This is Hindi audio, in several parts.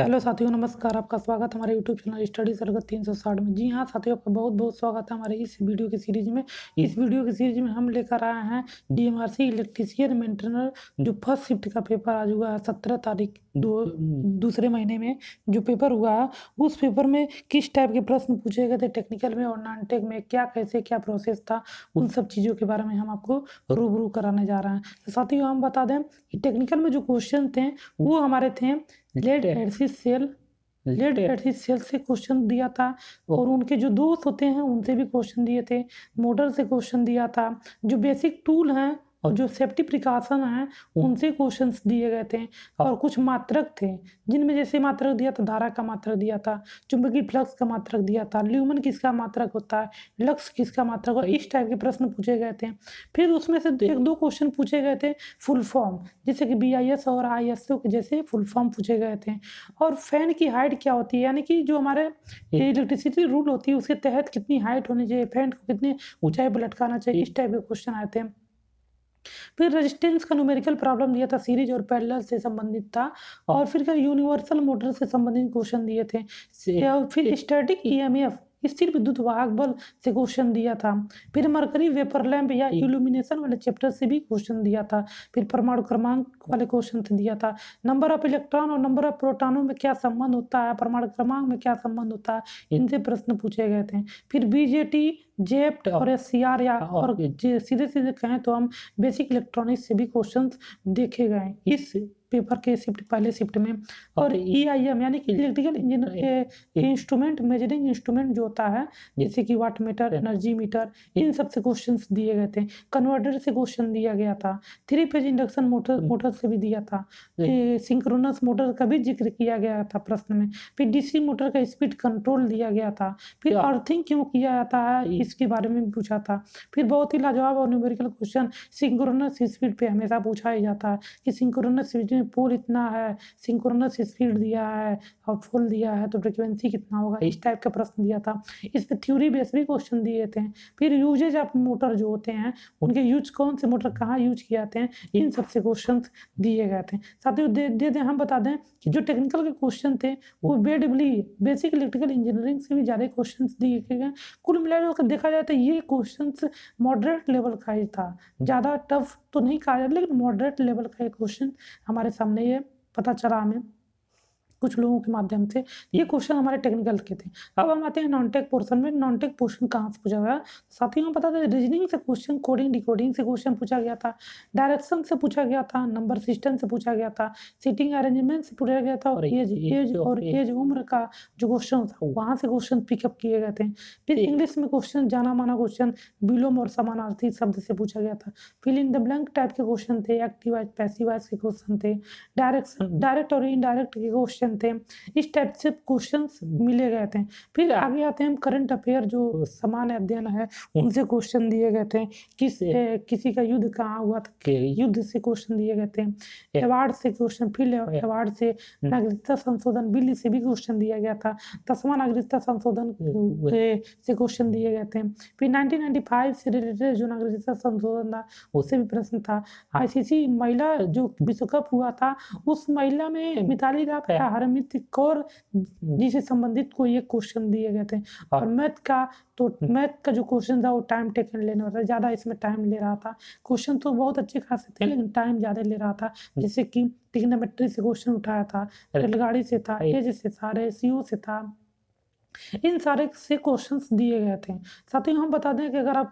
हेलो साथियों नमस्कार आपका स्वागत हमारे यूट्यूब चैनल स्टडी सरगत तीन सौ साठ में जी हाँ साथियों आपका बहुत बहुत स्वागत है हमारे इस वीडियो की सीरीज में इस वीडियो की सीरीज में हम लेकर आए हैं डीएमआरसी इलेक्ट्रीशियन मेंटेनर जो फर्स्ट शिफ्ट का पेपर आज हुआ है सत्रह तारीख दो दूसरे महीने में जो पेपर हुआ है उस पेपर में किस टाइप के प्रश्न पूछे गए थे टेक्निकल में और नॉन टेक में क्या कैसे क्या प्रोसेस था उन सब चीज़ों के बारे में हम आपको रूबरू कराने जा रहे हैं तो साथियों हम बता दें कि टेक्निकल में जो क्वेश्चन थे वो हमारे थे लेड एडसिसियल लेड सेल से क्वेश्चन दिया था और उनके जो दोस्त होते हैं उनसे भी क्वेश्चन दिए थे मोटर से क्वेश्चन दिया था जो बेसिक टूल हैं और जो सेफ्टी प्रिकॉशन हैं उनसे क्वेश्चन दिए गए थे और कुछ मात्रक थे जिनमें जैसे मात्रक दिया था धारा का मात्रक दिया था चुंबकीय फ्लक्स का मात्रक दिया था ल्यूमन किसका मात्रक होता है लक्स किसका मात्रक होता है इस टाइप के प्रश्न पूछे गए थे फिर उसमें से एक दो क्वेश्चन पूछे गए थे फुल फॉर्म जैसे कि बी और आई के जैसे फुल फॉर्म पूछे गए थे और फैन की हाइट क्या होती है यानी कि जो हमारे इलेक्ट्रिसिटी रूल होती है उसके तहत कितनी हाइट होनी चाहिए फैन को कितनी ऊंचाई पर लटकाना चाहिए इस टाइप के क्वेश्चन आए थे फिर रेजिस्टेंस का न्यूमेरिकल प्रॉब्लम दिया था सीरीज और पैरल से संबंधित था और फिर यूनिवर्सल मोटर से संबंधित क्वेश्चन दिए थे फिर स्टैटिक ई स्थिर विद्युत वाहक बल से क्वेश्चन दिया था फिर मरकरी वेपर लैंप या इल्यूमिनेशन वाले चैप्टर से भी क्वेश्चन दिया था फिर परमाणु क्रमांक वाले क्वेश्चन से दिया था नंबर ऑफ इलेक्ट्रॉन और नंबर ऑफ प्रोटॉनों में क्या संबंध होता है परमाणु क्रमांक में क्या संबंध होता है इनसे प्रश्न पूछे गए थे फिर बीजेटी जेप्ट तो और एस सी आर या हाँ, और सीधे सीधे कहें तो हम बेसिक इलेक्ट्रॉनिक्स से भी क्वेश्चन देखे गए इस पेपर के शिफ्ट पहले शिफ्ट में हाँ। और ई आई एम यानी कि इलेक्ट्रिकल इंजीनियर हाँ, इंस्ट्रूमेंट मेजरिंग इंस्ट्रूमेंट जो होता है जैसे कि वाट मीटर हाँ। एनर्जी मीटर इन सब से क्वेश्चन दिए गए थे कन्वर्टर से क्वेश्चन दिया गया था three phase induction motor motor से भी दिया था सिंक्रोनस मोटर का भी जिक्र किया गया था प्रश्न में फिर डीसी मोटर का स्पीड कंट्रोल दिया गया था फिर अर्थिंग क्यों किया जाता है इसके बारे में पूछा था फिर बहुत ही लाजवाब और न्यूमेरिकल क्वेश्चन सिंक्रोनस स्पीड पे हमेशा पूछा ही जाता है कि सिंक्रोनस स्पीड इसमें पोल इतना है सिंक्रोनस स्पीड दिया है और फुल दिया है तो फ्रिक्वेंसी कितना होगा इस टाइप का प्रश्न दिया था इस पर थ्योरी बेस भी क्वेश्चन दिए थे फिर यूजेज ऑफ मोटर जो होते हैं उनके यूज कौन से मोटर कहाँ यूज किए जाते हैं इन सबसे क्वेश्चन दिए गए थे साथ ही दे, दे दें हम बता दें कि जो टेक्निकल के क्वेश्चन थे वो बेडबली बेसिक इलेक्ट्रिकल इंजीनियरिंग से भी ज़्यादा क्वेश्चन दिए गए कुल मिलाकर देखा जाए तो ये क्वेश्चन मॉडरेट लेवल का ही था ज़्यादा टफ तो नहीं कहा जाता लेकिन मॉडरेट लेवल का ये क्वेश्चन हमारे हमारे सामने ये पता चला हमें कुछ लोगों के माध्यम से ये क्वेश्चन हमारे टेक्निकल के थे अब हम आते हैं नॉन टेक पोर्सन में नॉन टेक पोर्सन कहाँ से पूछा गया साथियों हम पता था रीजनिंग से क्वेश्चन कोडिंग डिकोडिंग से क्वेश्चन पूछा गया था डायरेक्शन से पूछा गया था नंबर सिस्टम से पूछा गया था सीटिंग अरेंजमेंट से पूछा गया था और एज एज तो और एज उम्र का जो क्वेश्चन था वहाँ से क्वेश्चन पिकअप किए गए थे फिर इंग्लिश में क्वेश्चन जाना माना क्वेश्चन विलोम और समानार्थी शब्द से पूछा गया था फिर इन द ब्लैंक टाइप के क्वेश्चन थे एक्टिवाइज पैसिवाइज के क्वेश्चन थे डायरेक्शन हम्म। डायरेक्ट और इनडायरेक्ट के क्वेश्चन क्वेश्चन थे इस टाइप से क्वेश्चन मिले गए थे फिर आगे आते हैं हम करंट अफेयर जो सामान्य अध्ययन है उनसे क्वेश्चन दिए गए थे किस ए, किसी का युद्ध कहाँ हुआ था युद्ध से क्वेश्चन दिए गए थे अवार्ड से क्वेश्चन फिर अवार्ड से हम्म। नागरिकता संशोधन बिल से भी क्वेश्चन दिया गया था दसवां नागरिकता संशोधन से क्वेश्चन दिए गए थे फिर नाइनटीन से रिलेटेड जो नागरिकता संशोधन था उससे भी प्रश्न था हाँ। आईसीसी महिला जो विश्व कप हुआ था उस महिला में मिताली राव धार्मिक जी से संबंधित को ये क्वेश्चन दिए गए थे हाँ। और मैथ का तो हम्म। मैथ का जो क्वेश्चन था वो टाइम टेकन लेने वाला ज़्यादा इसमें टाइम ले रहा था क्वेश्चन तो बहुत अच्छे खासे थे हम्म। लेकिन टाइम ज़्यादा ले रहा था हम्म। जैसे कि टिग्नोमेट्री से क्वेश्चन उठाया था रेलगाड़ी से था एज से था रेसियो से था इन सारे से क्वेश्चंस दिए गए थे साथ ही हम बता दें कि अगर आप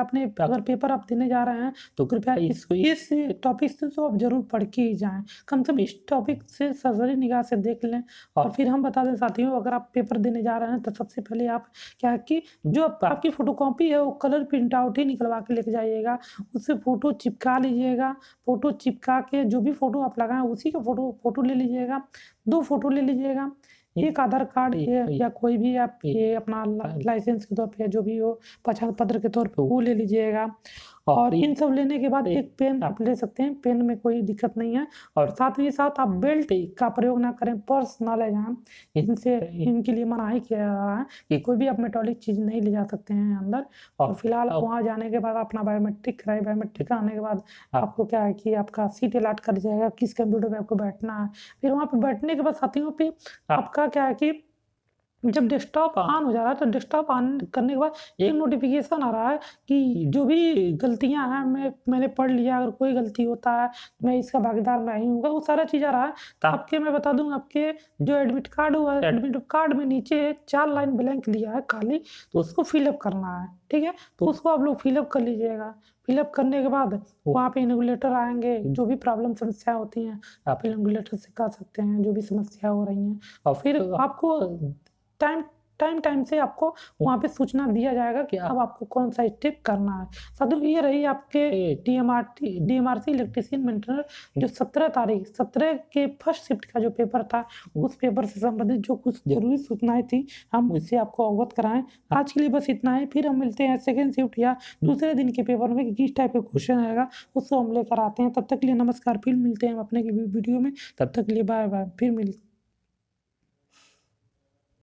आपने अगर पेपर आप देने जा रहे हैं तो कृपया इस इस टॉपिक से तो आप जरूर पढ़ के ही जाएँ कम से कम इस टॉपिक से सर्जरी निगाह से देख लें और फिर हम बता दें साथियों अगर आप पेपर देने जा रहे हैं तो सबसे पहले आप क्या है कि जो आपकी कॉपी है वो कलर प्रिंट आउट ही निकलवा के लेके जाइएगा उससे फ़ोटो चिपका लीजिएगा फ़ोटो चिपका के जो भी फ़ोटो आप लगाएं उसी का फ़ोटो फ़ोटो ले लीजिएगा दो फ़ोटो ले लीजिएगा एक आधार कार्ड ये या कोई भी आप ये अपना हाँ। लाइसेंस के तौर पे जो भी हो पहचान पत्र के तौर पे तो वो ले लीजिएगा और इन सब लेने के बाद एक पेन आप ले सकते हैं पेन में कोई दिक्कत नहीं है और साथ ही साथ आप बेल्ट का प्रयोग ना करें पर्स ना ले जाएं इनसे इनके लिए मना ही किया रहा है कि कोई भी आप मेटोलिक चीज़ नहीं ले जा सकते हैं अंदर और फिलहाल वहाँ जाने के बाद अपना बायोमेट्रिक कराए बायोमेट्रिक आने के बाद हाँ। आपको क्या है कि आपका सीट अलाट कर जाएगा किस कंप्यूटर पर आपको बैठना है फिर वहाँ पर बैठने के बाद साथियों पर हाँ। आपका क्या है कि जब डेस्कटॉप हम्म। ऑन हाँ। हो जा रहा है तो डेस्कटॉप ऑन करने के बाद एक नोटिफिकेशन आ रहा है कि जो भी गलतियां हैं मैं मैंने पढ़ लिया अगर कोई गलती होता है मैं इसका भागीदार मैं ही हूँ वो सारा चीज़ आ रहा है तो आपके मैं बता दूँ आपके जो एडमिट कार्ड हुआ है एडमिट कार्ड में नीचे चार लाइन ब्लैंक दिया है खाली तो उसको फिलअप करना है ठीक है तो, तो उसको आप लोग फिलअप कर लीजिएगा फिलअप करने के बाद तो वहाँ पे इनगुलेटर आएंगे जो भी प्रॉब्लम समस्या होती हैं हाँ। आप इनगुलेटर से कर सकते हैं जो भी समस्या हो रही हैं और फिर तो आपको टाइम टाइम टाइम से आपको वहाँ पे सूचना दिया जाएगा कि अब आपको कौन सा स्टेप करना है साधु ये रही आपके D M R T D M R C electrician maintainer जो सत्रह तारीख सत्रह के फर्स्ट शिफ्ट का जो पेपर था उस पेपर से संबंधित जो कुछ जरूरी सूचनाएं थी हम उससे आपको अवगत कराएं आज के लिए बस इतना है फिर हम मिलते हैं सेकेंड शिफ्ट या दूसरे दिन के पेपर में कि किस टाइप का क्वेश्चन आएगा उसको हम लेकर आते हैं तब तक के लिए नमस्कार फिर मिलते हैं हम अपने वीडियो में तब तक के लिए बाय बाय फिर मिलते